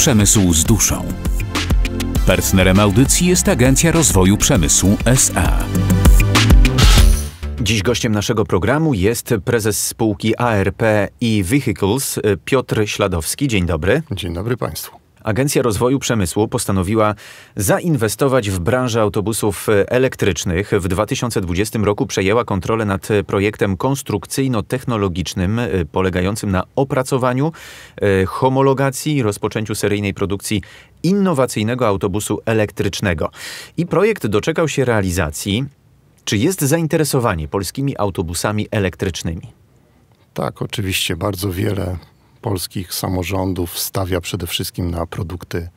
Przemysł z duszą. Partnerem audycji jest Agencja Rozwoju Przemysłu SA. Dziś gościem naszego programu jest prezes spółki ARP i Vehicles Piotr Śladowski. Dzień dobry. Dzień dobry Państwu. Agencja Rozwoju Przemysłu postanowiła zainwestować w branżę autobusów elektrycznych. W 2020 roku przejęła kontrolę nad projektem konstrukcyjno-technologicznym y, polegającym na opracowaniu, y, homologacji i rozpoczęciu seryjnej produkcji innowacyjnego autobusu elektrycznego. I projekt doczekał się realizacji. Czy jest zainteresowanie polskimi autobusami elektrycznymi? Tak, oczywiście bardzo wiele polskich samorządów stawia przede wszystkim na produkty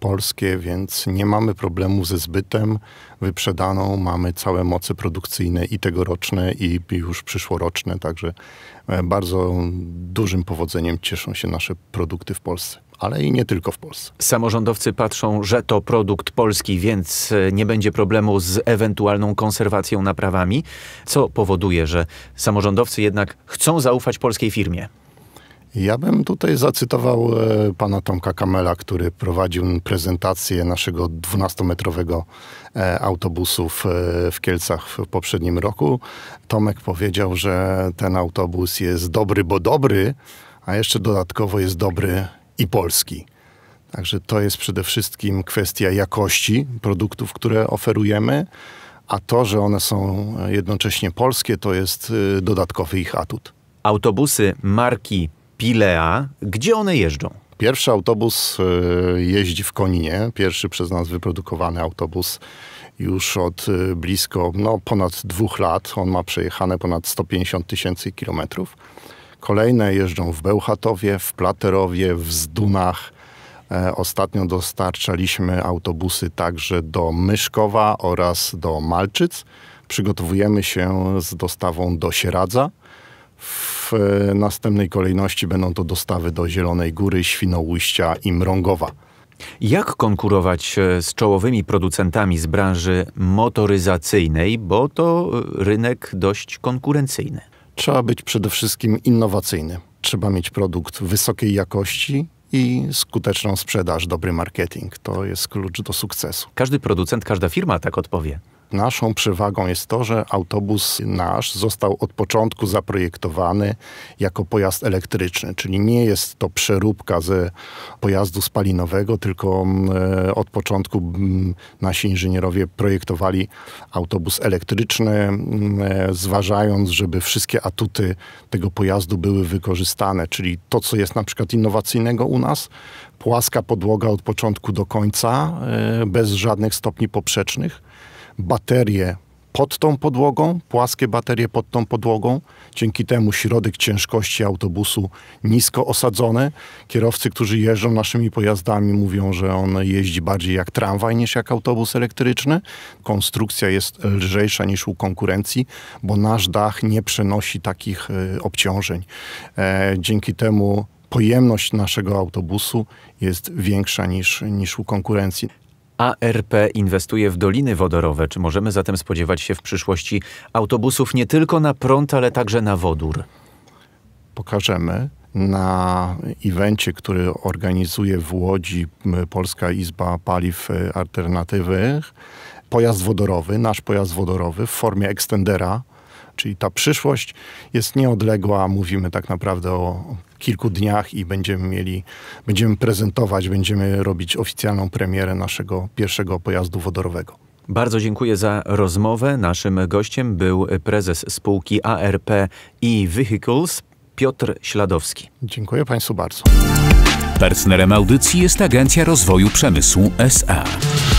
polskie, więc nie mamy problemu ze zbytem. Wyprzedaną mamy całe moce produkcyjne i tegoroczne, i już przyszłoroczne, także e, bardzo dużym powodzeniem cieszą się nasze produkty w Polsce. Ale i nie tylko w Polsce. Samorządowcy patrzą, że to produkt polski, więc e, nie będzie problemu z ewentualną konserwacją, naprawami, co powoduje, że samorządowcy jednak chcą zaufać polskiej firmie. Ja bym tutaj zacytował e, pana Tomka Kamela, który prowadził prezentację naszego 12-metrowego e, autobusu w, e, w Kielcach w poprzednim roku. Tomek powiedział, że ten autobus jest dobry, bo dobry, a jeszcze dodatkowo jest dobry i polski. Także to jest przede wszystkim kwestia jakości produktów, które oferujemy, a to, że one są jednocześnie polskie, to jest dodatkowy ich atut. Autobusy marki Pilea. Gdzie one jeżdżą? Pierwszy autobus y, jeździ w Koninie, pierwszy przez nas wyprodukowany autobus już od y, blisko no, ponad dwóch lat. On ma przejechane ponad 150 tysięcy kilometrów. Kolejne jeżdżą w Bełchatowie, w Platerowie, w Zdunach. E, ostatnio dostarczaliśmy autobusy także do Myszkowa oraz do Malczyc. Przygotowujemy się z dostawą do Sieradza. W w e, następnej kolejności będą to dostawy do Zielonej Góry, Świnoujścia i Mrągowa. Jak konkurować e, z czołowymi producentami z branży motoryzacyjnej, bo to e, rynek dość konkurencyjny? Trzeba być przede wszystkim innowacyjny. Trzeba mieć produkt wysokiej jakości, i skuteczną sprzedaż, dobry marketing. To jest klucz do sukcesu. Każdy producent, każda firma tak odpowie. Naszą przewagą jest to, że autobus nasz został od początku zaprojektowany jako pojazd elektryczny, czyli nie jest to przeróbka ze pojazdu spalinowego, tylko mm, e, od początku mm, nasi inżynierowie projektowali autobus elektryczny, mm, e, zważając, żeby wszystkie atuty tego pojazdu były wykorzystane, czyli to, co jest na przykład innowacyjnego u nas, płaska podłoga od początku do końca, e, bez żadnych stopni poprzecznych baterie pod tą podłogą, płaskie baterie pod tą podłogą. Dzięki temu środek ciężkości autobusu nisko osadzony. Kierowcy, którzy jeżdżą naszymi pojazdami, mówią, że on jeździ bardziej jak tramwaj niż jak autobus elektryczny. Konstrukcja jest lżejsza niż u konkurencji, bo nasz dach nie przenosi takich e, obciążeń. E, dzięki temu pojemność naszego autobusu jest większa niż, niż u konkurencji. ARP inwestuje w doliny wodorowe. Czy możemy zatem spodziewać się w przyszłości autobusów nie tylko na prąd, ale także na wodór? Pokażemy na evencie, który organizuje w Łodzi Polska Izba Paliw y, Alternatywych pojazd wodorowy, nasz pojazd wodorowy w formie ekstendera Czyli ta przyszłość jest nieodległa, mówimy tak naprawdę o kilku dniach i będziemy mieli, będziemy prezentować, będziemy robić oficjalną premierę naszego pierwszego pojazdu wodorowego. Bardzo dziękuję za rozmowę. Naszym gościem był prezes spółki ARP i Vehicles Piotr Śladowski. Dziękuję Państwu bardzo. Partnerem audycji jest Agencja Rozwoju Przemysłu SA.